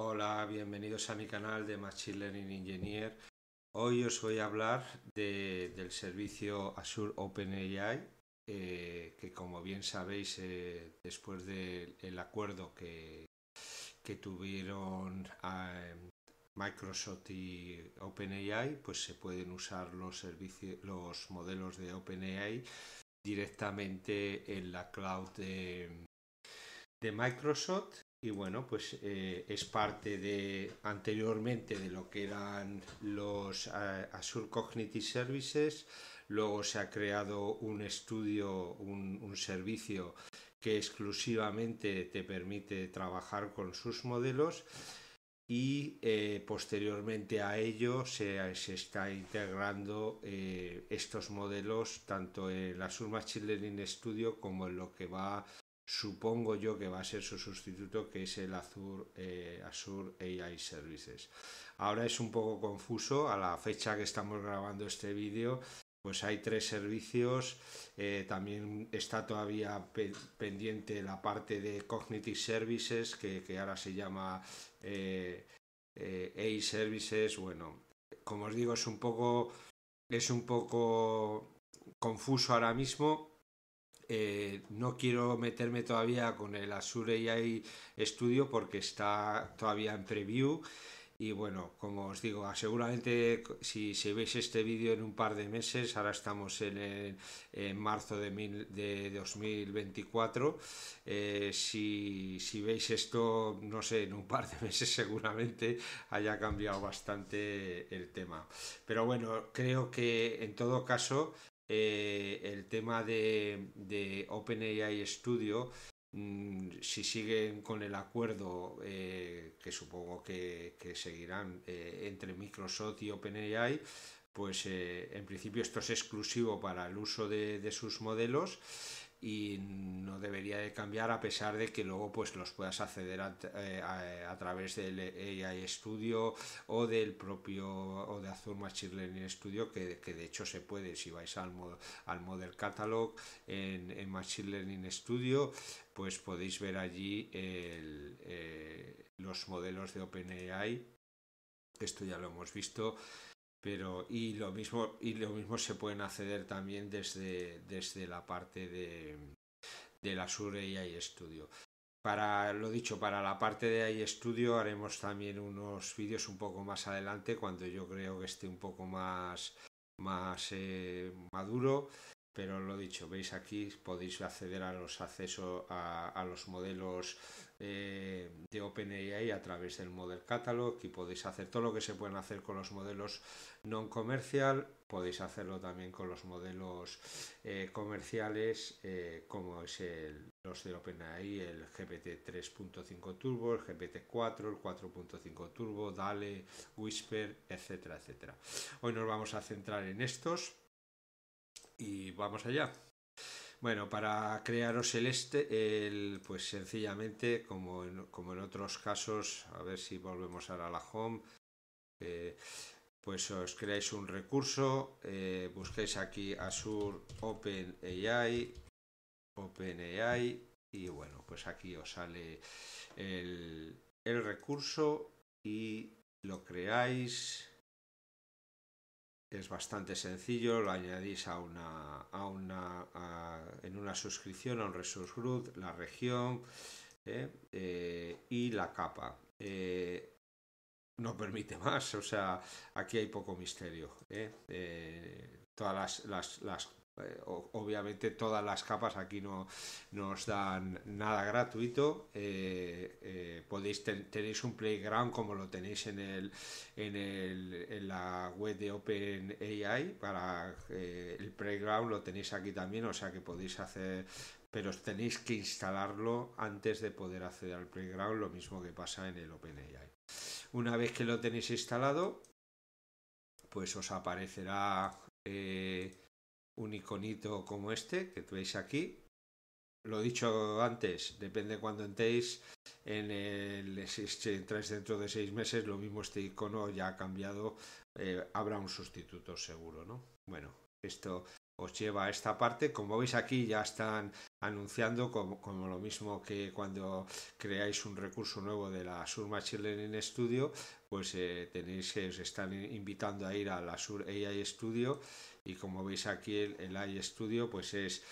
Hola, bienvenidos a mi canal de Machine Learning Engineer. Hoy os voy a hablar del servicio Azure OpenAI, eh, que como bien sabéis, eh, después del acuerdo que, tuvieron eh, Microsoft y OpenAI, pues se pueden usar los, servicios, los modelos de OpenAI directamente en la cloud de, de Microsoft y bueno, pues eh, es parte de anteriormente de lo que eran los eh, Azure Cognitive Services. Luego se ha creado un estudio, un, servicio que exclusivamente te permite trabajar con sus modelos. Y eh, posteriormente a ello se, está integrando estos modelos tanto en la Azure Machine Learning Studio como en lo que va supongo yo que va a ser su sustituto, que es el Azure, eh, AI Services. Ahora es un poco confuso, a la fecha que estamos grabando este vídeo, pues hay tres servicios, eh, también está todavía pendiente la parte de Cognitive Services, que, ahora se llama eh, AI Services, bueno, como os digo, es un poco... Es un poco confuso ahora mismo, eh, no quiero meterme todavía con el Azure AI Studio porque está todavía en preview. Y bueno, como os digo, seguramente si, si veis este vídeo en un par de meses, ahora estamos en, marzo de, de 2024, eh, si, si, veis esto, no sé, en un par de meses seguramente haya cambiado bastante el tema. Pero bueno, creo que en todo caso eh, el tema de, OpenAI Studio, mm, si siguen con el acuerdo eh, que supongo que, seguirán eh, entre Microsoft y OpenAI, pues en principio esto es exclusivo para el uso de sus modelos y no debería de cambiar a pesar de que luego pues los puedas acceder a, eh, través del AI Studio o del propio o de Azure Machine Learning Studio que, que de hecho se puede si vais al, al Model Catalog en, en Machine Learning Studio pues podéis ver allí eh, los modelos de OpenAI esto ya lo hemos visto y lo mismo y lo mismo se pueden acceder también desde, desde la parte de, de la Sure AI Studio. Para lo dicho, para la parte de AI Studio haremos también unos vídeos un poco más adelante cuando yo creo que esté un poco más más eh, maduro pero lo dicho, veis aquí, podéis acceder a los accesos a, los modelos eh, de OpenAI a través del Model Catalog, y podéis hacer todo lo que se pueden hacer con los modelos non comercial, podéis hacerlo también con los modelos eh, comerciales eh, como es el, los de OpenAI, el GPT 3.5 Turbo, el GPT 4, el 4.5 Turbo, DALE, Whisper, etcétera, etcétera. Hoy nos vamos a centrar en estos y vamos allá. Bueno, para crearos el este, el, pues sencillamente, como en, como en otros casos, a ver si volvemos ahora a la home, eh, pues os creáis un recurso, eh, busquéis aquí Azure OpenAI, OpenAI, y bueno, pues aquí os sale el, el recurso y lo creáis es bastante sencillo, lo añadís a una, a una en una suscripción a un resource group, la región ¿eh? Eh, y la capa. Eh, no permite más, o sea, aquí hay poco misterio. Todas las, las, las eh, obviamente todas las capas aquí no nos dan nada gratuito. Eh, eh, podéis tenéis un playground como lo tenéis en el en, el, en la web de OpenAI para el playground lo tenéis aquí también, o sea que podéis hacer pero tenéis que instalarlo antes de poder acceder al playground, lo mismo que pasa en el OpenAI. Una vez que lo tenéis instalado, pues os aparecerá un iconito como este que veis aquí. Lo dicho antes, depende cuando entréis, en el, si entráis dentro de seis meses, lo mismo este icono ya ha cambiado, eh, habrá un sustituto seguro, ¿no? Bueno, esto os lleva a esta parte. Como veis aquí ya están anunciando como, lo mismo que cuando creáis un recurso nuevo de la Sur Machine Learning Studio, pues eh, tenéis que os están invitando a ir a la Sur AI Studio y como veis aquí el, el AI Studio pues es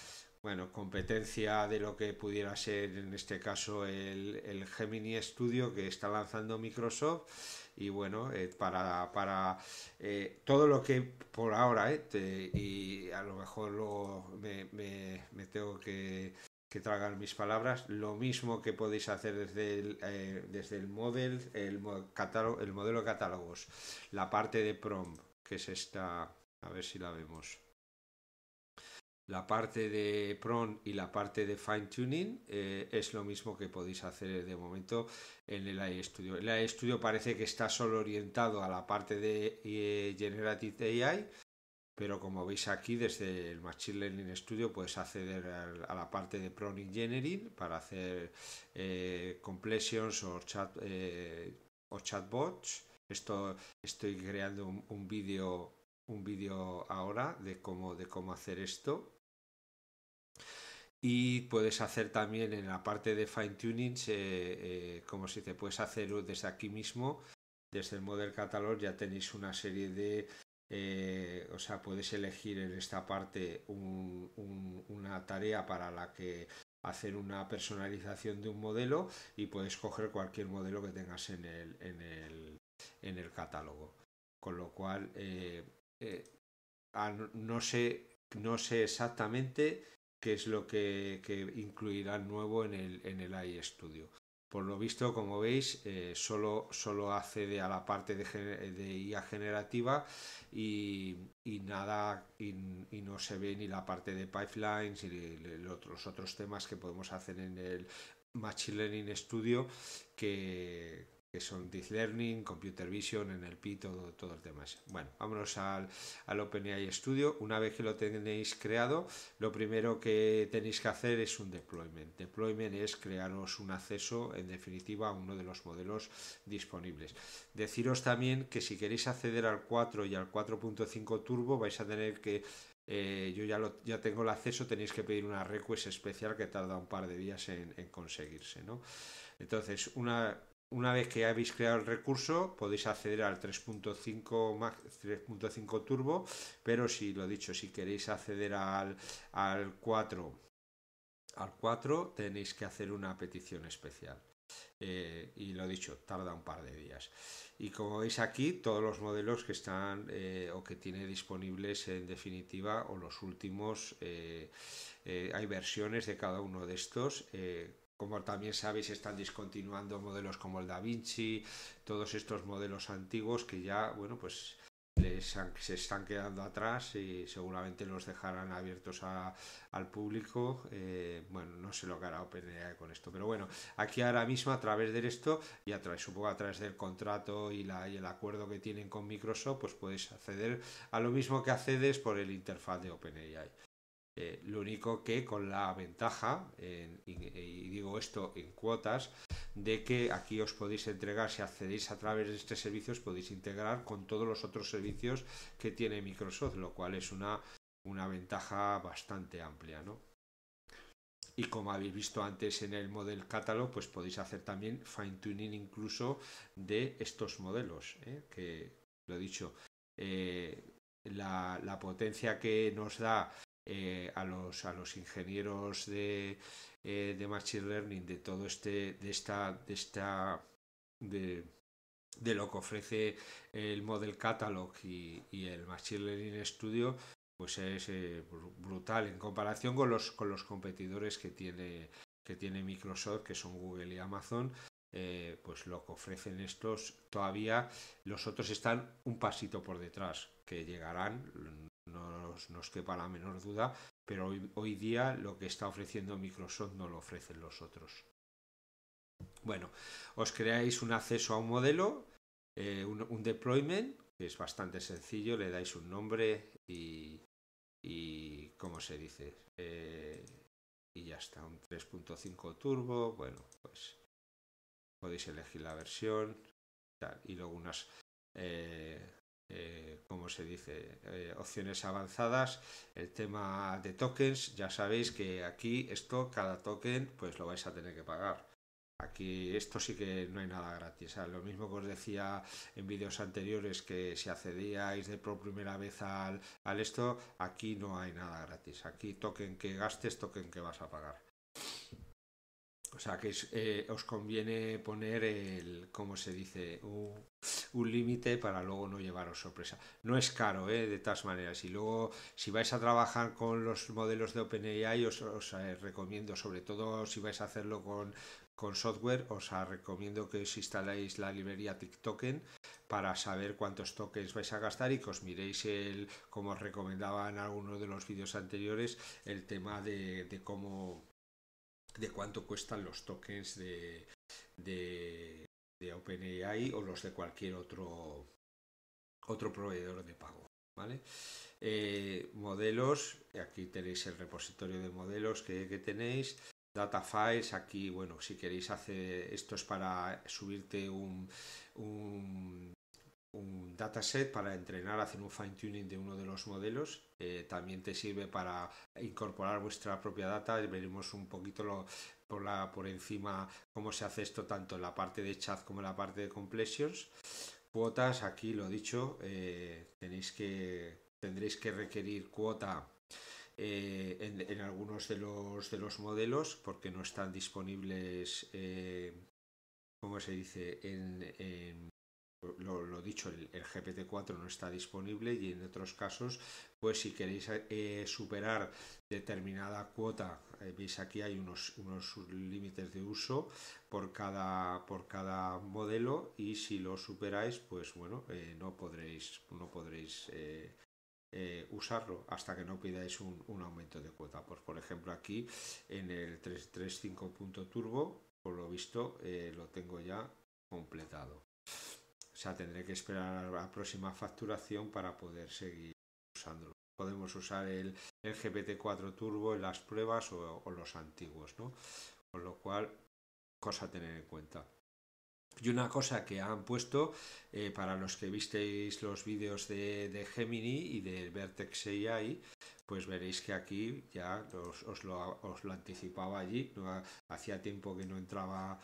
bueno, competencia de lo que pudiera ser en este caso el, el Gemini Studio que está lanzando Microsoft y bueno, eh, para, para eh, todo lo que por ahora, eh, y a lo mejor luego me, me, tengo que, tragar mis palabras, lo mismo que podéis hacer desde el, desde el, model, el, catálogo, el modelo de catálogos, la parte de prom, que es esta, a ver si la vemos la parte de PRON y la parte de Fine Tuning eh, es lo mismo que podéis hacer de momento en el AI Studio. El AI Studio parece que está solo orientado a la parte de eh, Generative AI, pero como veis aquí desde el Machine Learning Studio puedes acceder a la parte de PRON Engineering para hacer eh, completions o, chat, eh, chatbots. Esto estoy creando un, vídeo un ahora de cómo, de cómo hacer esto y puedes hacer también en la parte de fine tuning, eh, eh, como si te puedes hacer desde aquí mismo, desde el Model Catalog ya tenéis una serie de, eh, o sea, puedes elegir en esta parte una tarea para la que hacer una personalización de un modelo y puedes coger cualquier modelo que tengas en el, en el, en el catálogo. Con lo cual, no, sé, no sé exactamente qué es lo que, que incluirán nuevo en el, en el iStudio. Por lo visto, como veis, eh, solo, solo, accede a la parte de, de IA generativa y, y nada, y, no se ve ni la parte de pipelines y los otros temas que podemos hacer en el Machine Learning Studio que, que son Deep Learning, Computer Vision, NLP, todo, todo el tema Bueno, vámonos al, al OpenAI Studio. Una vez que lo tenéis creado, lo primero que tenéis que hacer es un deployment. Deployment es crearos un acceso, en definitiva, a uno de los modelos disponibles. Deciros también que si queréis acceder al 4 y al 4.5 Turbo, vais a tener que eh, yo ya, ya tengo el acceso, tenéis que pedir una request especial que tarda un par de días en, en conseguirse, ¿no? Entonces, una, una vez que habéis creado el recurso, podéis acceder al 3.5 Turbo, pero si lo dicho, si queréis acceder al, 4, al 4 tenéis que hacer una petición especial. Eh, y lo dicho, tarda un par de días. Y como veis aquí, todos los modelos que están eh, o que tiene disponibles en definitiva o los últimos, eh, hay versiones de cada uno de estos como también sabéis, están discontinuando modelos como el Da Vinci, todos estos modelos antiguos que ya, bueno, pues se están quedando atrás y seguramente los dejarán abiertos al público. Eh, bueno, no sé lo que hará OpenAI con esto, pero bueno, aquí ahora mismo a través de esto y a través, supongo a través del contrato y, y el acuerdo que tienen con Microsoft, pues puedes acceder a lo mismo que accedes por el interfaz de OpenAI. Eh, lo único que con la ventaja, y, digo esto en cuotas, de que aquí os podéis entregar, si accedéis a través de este servicio, os podéis integrar con todos los otros servicios que tiene Microsoft, lo cual es una, una ventaja bastante amplia, ¿no? Y como habéis visto antes en el model catalog pues podéis hacer también fine tuning incluso de estos modelos, ¿eh? que lo he dicho, eh, la, la potencia que nos da eh, a, los, a los ingenieros eh, de, Machine Learning, de todo este, de esta, de esta, de, lo que ofrece el Model Catalog y, y el Machine Learning Studio, pues es eh, brutal en comparación con los, con los competidores que tiene, que tiene Microsoft, que son Google y Amazon. pues lo que ofrecen estos todavía los otros están un pasito por detrás que llegarán no nos, quepa la menor duda, pero hoy, hoy, día lo que está ofreciendo Microsoft no lo ofrecen los otros. Bueno, os creáis un acceso a un modelo, eh, un, deployment, que es bastante sencillo, le dais un nombre y, y ¿cómo se dice? Eh, y ya está, un 3.5 turbo, bueno, pues podéis elegir la versión y luego unas... Eh, eh, como se dice, eh, opciones avanzadas, el tema de tokens, ya sabéis que aquí esto, cada token, pues lo vais a tener que pagar. Aquí esto sí que no hay nada gratis. lo mismo que os decía en vídeos anteriores que si accedíais de por primera vez al, al esto, aquí no hay nada gratis. Aquí token que gastes, token que vas a pagar. O sea que eh, os conviene poner el, ¿cómo se dice? Uh, un límite para luego no llevaros sorpresa. No es caro, ¿eh? de todas maneras. Y luego, si vais a trabajar con los modelos de OpenAI, os, os eh, recomiendo, sobre todo si vais a hacerlo con, con software, os recomiendo que os instaléis la librería TikToken para saber cuántos tokens vais a gastar y que os miréis el, como os recomendaba en alguno de los vídeos anteriores, el tema de, de cómo de cuánto cuestan los tokens de de OpenAI o los de cualquier otro, otro proveedor de pago. ¿vale? Eh, modelos, aquí tenéis el repositorio de modelos que, tenéis. Data files, aquí, bueno, si queréis hacer esto es para subirte un, un, dataset para entrenar, hacer un fine tuning de uno de los modelos. Eh, también te sirve para incorporar vuestra propia data. Veremos un poquito lo, por, la, por encima cómo se hace esto tanto en la parte de chat como en la parte de completions. Cuotas, aquí lo dicho, eh, tenéis que, tendréis que requerir cuota eh, en, en, algunos de los, de los modelos porque no están disponibles, eh, ¿cómo se dice?, en lo, dicho, el, GPT-4 no está disponible y en otros casos, pues si queréis eh, superar determinada cuota, eh, veis aquí hay unos, unos límites de uso por cada, por cada modelo y si lo superáis, pues bueno, eh, no podréis, no podréis usarlo hasta que no pidáis un, aumento de cuota. Pues por ejemplo aquí en el 335 turbo, por lo visto lo tengo ya completado. O sea, tendré que esperar a la próxima facturación para poder seguir usándolo. Podemos usar el, GPT-4 Turbo en las pruebas o, los antiguos, ¿no? Con lo cual, cosa a tener en cuenta. Y una cosa que han puesto eh, para los que visteis los vídeos de, de, Gemini y de Vertex AI, pues veréis que aquí ya os, os, lo, os lo, anticipaba allí. hacía tiempo que no entraba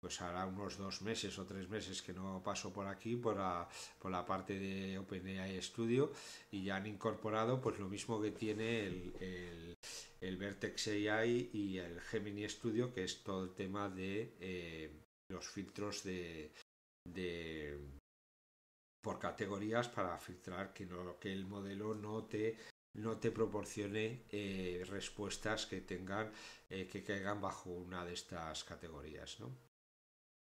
pues hará unos dos meses o tres meses que no paso por aquí, por la, parte de OpenAI Studio, y ya han incorporado pues lo mismo que tiene el, el, Vertex AI y el Gemini Studio, que es todo el tema de eh, los filtros de, por categorías para filtrar que, no, que el modelo no te no te proporcione eh, respuestas que tengan eh, que caigan bajo una de estas categorías, ¿no?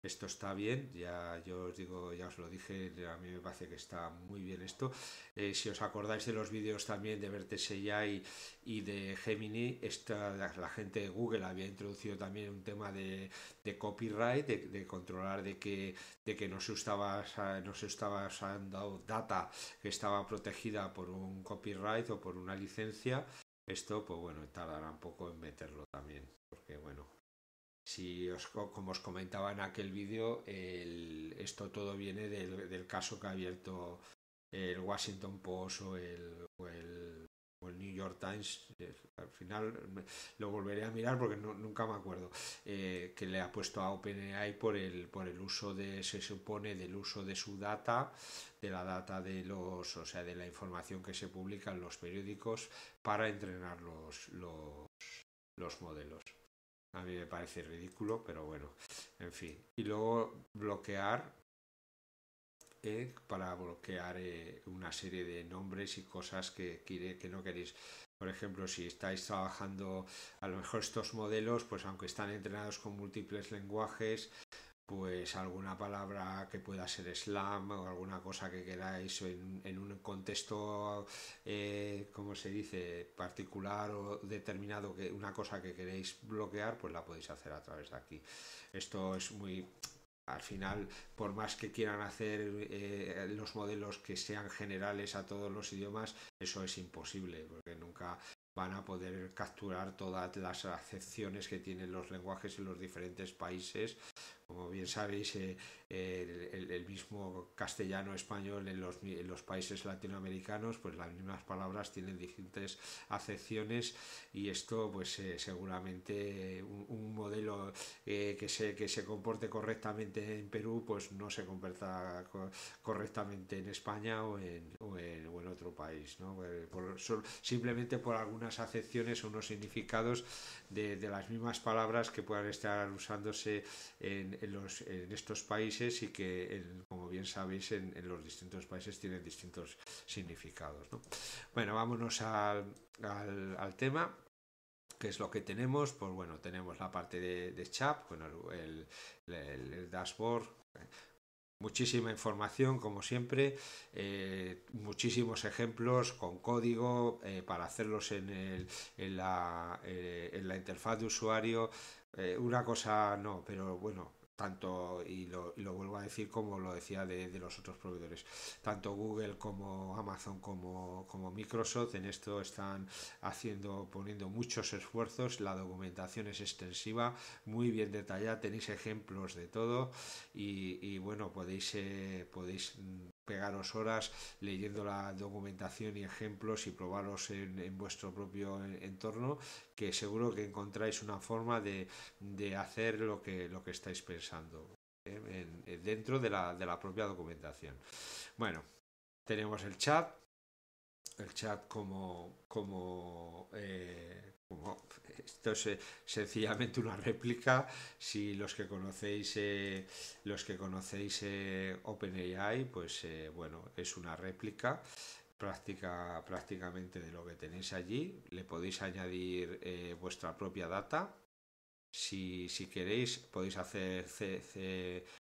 esto está bien, ya yo os digo, ya os lo dije, a mí me parece que está muy bien esto. Eh, si os acordáis de los vídeos también de verte y, de Gemini, esta, la, gente de Google había introducido también un tema de, de copyright, de, controlar de que, de que no, se estaba, no se estaba usando data que estaba protegida por un copyright o por una licencia. Esto, pues bueno, tardará un poco en meterlo también, porque bueno, si os, como os comentaba en aquel vídeo, esto todo viene del, del, caso que ha abierto el Washington Post o el, el, New York Times. Eh, al final lo volveré a mirar porque nunca me acuerdo. Eh, que le ha puesto a OpenAI por el, por el uso de, se supone, del uso de su data, de la data de los, o sea, de la información que se publica en los periódicos para entrenar los, los, los modelos. A mí me parece ridículo, pero bueno, en fin. Y luego bloquear eh, para bloquear eh, una serie de nombres y cosas que, quiere que no queréis. Por ejemplo, si estáis trabajando a lo mejor estos modelos, pues aunque están entrenados con múltiples lenguajes, pues alguna palabra que pueda ser slam o alguna cosa que queráis en, un contexto, eh, se dice?, particular o determinado, que una cosa que queréis bloquear, pues la podéis hacer a través de aquí. Esto es muy... Al final, por más que quieran hacer eh, los modelos que sean generales a todos los idiomas, eso es imposible, porque nunca van a poder capturar todas las acepciones que tienen los lenguajes en los diferentes países como bien sabéis, eh, el, mismo castellano-español en los, países latinoamericanos, pues las mismas palabras tienen distintas acepciones y esto pues eh, seguramente un, modelo eh, que, se, que se comporte correctamente en Perú pues no se comporta correctamente en España o en, o en, otro país, ¿no? Eh, simplemente por algunas acepciones o unos significados de, de, las mismas palabras que puedan estar usándose en, en los, en estos países y que, eh, como bien sabéis, en, los distintos países tienen distintos significados. ¿no? Bueno, vámonos al, al, tema. ¿Qué es lo que tenemos? Pues bueno, tenemos la parte de, chat, bueno, el, el, el dashboard, eh, Muchísima información, como siempre, eh, muchísimos ejemplos con código para hacerlos en, el, en, la, en, la, interfaz de usuario. una cosa no, pero bueno, tanto, y lo, vuelvo a decir como lo decía de, los otros proveedores, tanto Google como Amazon como, Microsoft en esto están haciendo, poniendo muchos esfuerzos, la documentación es extensiva, muy bien detallada, tenéis ejemplos de todo y, bueno, podéis, eh, podéis mm, pegaros horas leyendo la documentación y ejemplos y probaros en, vuestro propio entorno, que seguro que encontráis una forma de, hacer lo que, lo que estáis pensando ¿eh? dentro de la, de la propia documentación. Bueno, tenemos el chat, el chat como, como eh, esto es sencillamente una réplica. Si los que conocéis, eh, los que conocéis eh, OpenAI, pues eh, bueno, es una réplica práctica, prácticamente de lo que tenéis allí. Le podéis añadir vuestra propia data. Si, queréis, podéis hacer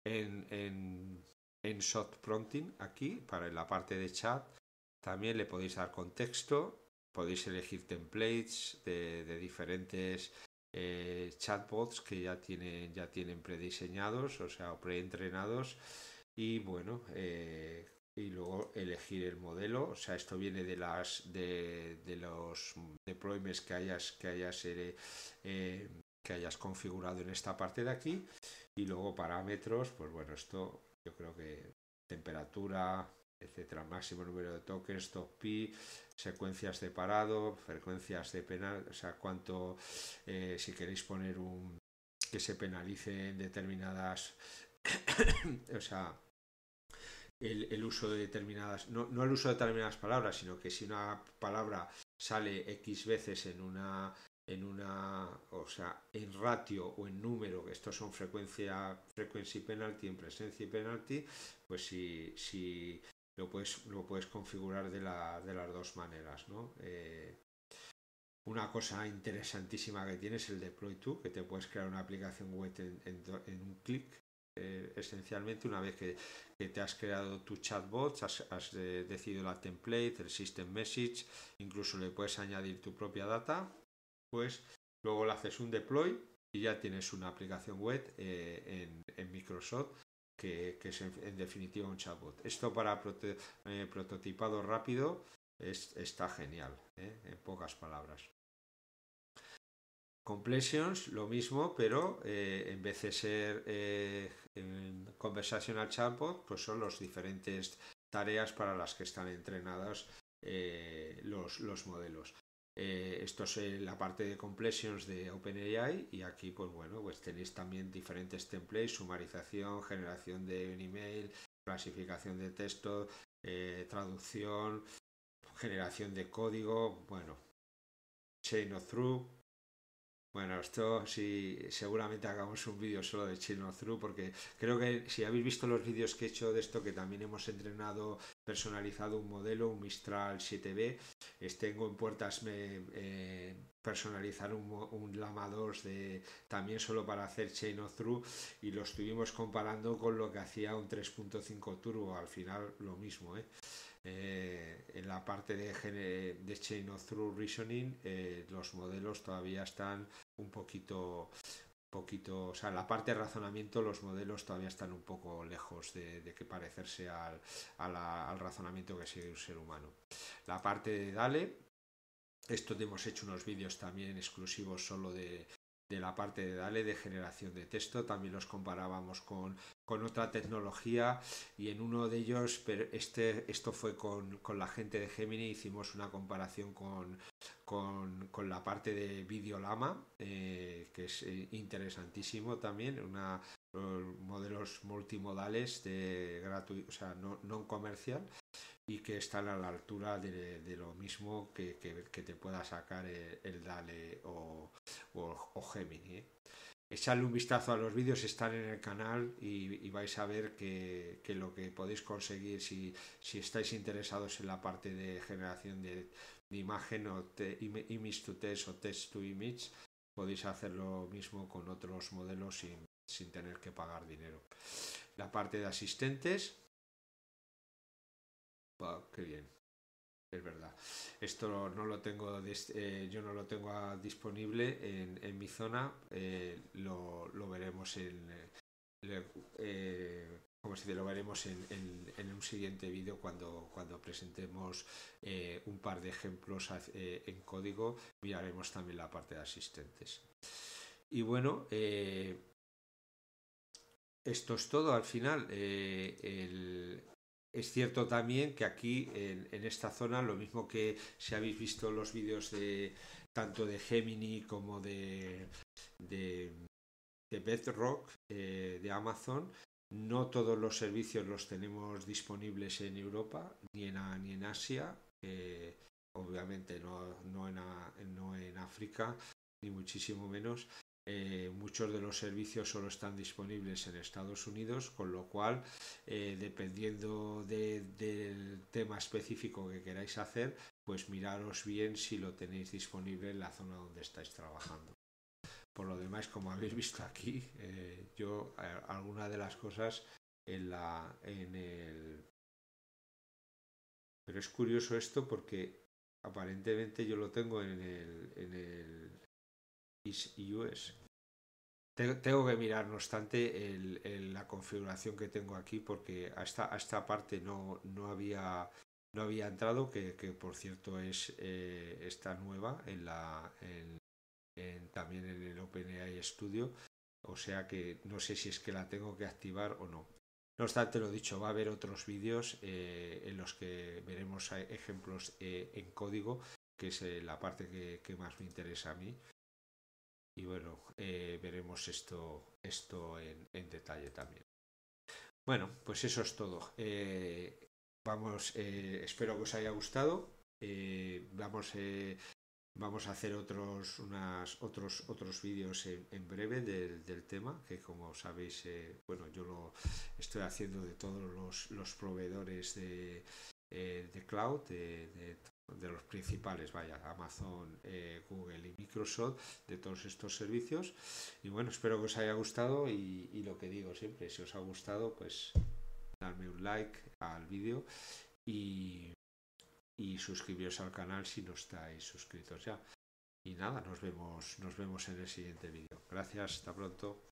en, en, en shot prompting aquí, para en la parte de chat. También le podéis dar contexto podéis elegir templates de, diferentes eh, chatbots que ya tienen, ya tienen prediseñados, o sea, preentrenados. Y bueno, eh, y luego elegir el modelo. O sea, esto viene de las de, de los deployments que hayas que hayas eh, que hayas configurado en esta parte de aquí. Y luego parámetros, pues bueno, esto yo creo que temperatura, etcétera, máximo número de tokens, top pi, secuencias de parado, frecuencias de penal, o sea, cuánto, eh, si queréis poner un, que se penalice en determinadas, o sea, el, el, uso de determinadas, no, no el uso de determinadas palabras, sino que si una palabra sale X veces en una en una, o sea, en ratio o en número, que estos son frecuencia, y penalti, en presencia y penalti, pues si, si lo puedes, lo puedes configurar de, la, de las dos maneras. ¿no? Eh, una cosa interesantísima que tienes es el Deploy To, que te puedes crear una aplicación web en, en, un clic. Eh, esencialmente, una vez que, te has creado tu chatbot, has, has decidido la template, el system message, incluso le puedes añadir tu propia data, pues luego le haces un deploy y ya tienes una aplicación web eh, en, en, Microsoft que, es en, definitiva un chatbot. Esto para eh, prototipado rápido está genial, ¿eh? en pocas palabras. Complexions, lo mismo, pero eh, en vez de ser conversational chatbot, pues son las diferentes tareas para las que están entrenadas los modelos. Eh, esto es eh, la parte de completions de OpenAI y aquí pues bueno, pues tenéis también diferentes templates, sumarización, generación de un email, clasificación de texto, eh, traducción, generación de código, bueno, chain of through, bueno, esto sí, seguramente hagamos un vídeo solo de of Thru, porque creo que si habéis visto los vídeos que he hecho de esto, que también hemos entrenado, personalizado un modelo, un Mistral 7B, tengo en puertas me, eh, personalizar un, un Lama dos de, también solo para hacer Chain of Through y lo estuvimos comparando con lo que hacía un 3.5 Turbo, al final lo mismo, ¿eh? Eh, en la parte de, de Chain of Through Reasoning, eh, los modelos todavía están un poquito, poquito, o sea, la parte de razonamiento, los modelos todavía están un poco lejos de, de que parecerse al, al razonamiento que sigue un ser humano. La parte de Dale, esto hemos hecho unos vídeos también exclusivos solo de, de la parte de DALE de generación de texto, también los comparábamos con, con otra tecnología y en uno de ellos, pero este, esto fue con, con, la gente de Gemini, hicimos una comparación con, con, con la parte de Videolama, eh, que es eh, interesantísimo también, una, modelos multimodales de gratuito, o sea, no, no comercial y que están a la altura de, de lo mismo que, que, que, te pueda sacar el, Dale o, o, Gemini. ¿eh? Echarle un vistazo a los vídeos, están en el canal y, y vais a ver que, que, lo que podéis conseguir si, si, estáis interesados en la parte de generación de, imagen o image to test o test to image, podéis hacer lo mismo con otros modelos sin, sin tener que pagar dinero. La parte de asistentes, qué bien. Es verdad. Esto no lo tengo, eh, yo no lo tengo disponible en, mi zona. Eh, lo, veremos en, eh, como si lo veremos en, un siguiente vídeo cuando, cuando presentemos un par de ejemplos en código. Miraremos también la parte de asistentes. Y bueno, esto es todo al final. El, es cierto también que aquí, en, esta zona, lo mismo que si habéis visto los vídeos de tanto de Gemini como de, Bedrock eh, de Amazon, no todos los servicios los tenemos disponibles en Europa ni en, Asia, obviamente no en África, ni muchísimo menos. Eh, muchos de los servicios solo están disponibles en Estados Unidos, con lo cual, eh, dependiendo del tema específico que queráis hacer, pues miraros bien si lo tenéis disponible en la zona donde estáis trabajando. Por lo demás, como habéis visto aquí, eh, yo alguna de las cosas en, la, en el... Pero es curioso esto porque aparentemente yo lo tengo en el, en el US. Tengo que mirar, no obstante, el, la configuración que tengo aquí, porque a esta, parte no, había, no había entrado, que, por cierto es eh, está nueva en la, también en el OpenAI Studio. O sea que no sé si es que la tengo que activar o no. No obstante, lo dicho, va a haber otros vídeos eh, en los que veremos eh, ejemplos eh, en código, que es la parte que más me interesa a mí y bueno, eh, veremos esto, esto en, detalle también. Bueno, pues eso es todo. Eh, vamos, eh, espero que os haya gustado. vamos, vamos a hacer otros, unas, otros, otros vídeos en, breve del, tema, que como sabéis, bueno, yo lo estoy haciendo de todos los, los proveedores de, de cloud, de los principales, vaya, Amazon, eh, Google y Microsoft, de todos estos servicios. Y bueno, espero que os haya gustado y, lo que digo siempre, si os ha gustado, pues darme un like al vídeo y, y suscribiros al canal si no estáis suscritos ya. Y nada, nos vemos, nos vemos en el siguiente vídeo. Gracias, hasta pronto.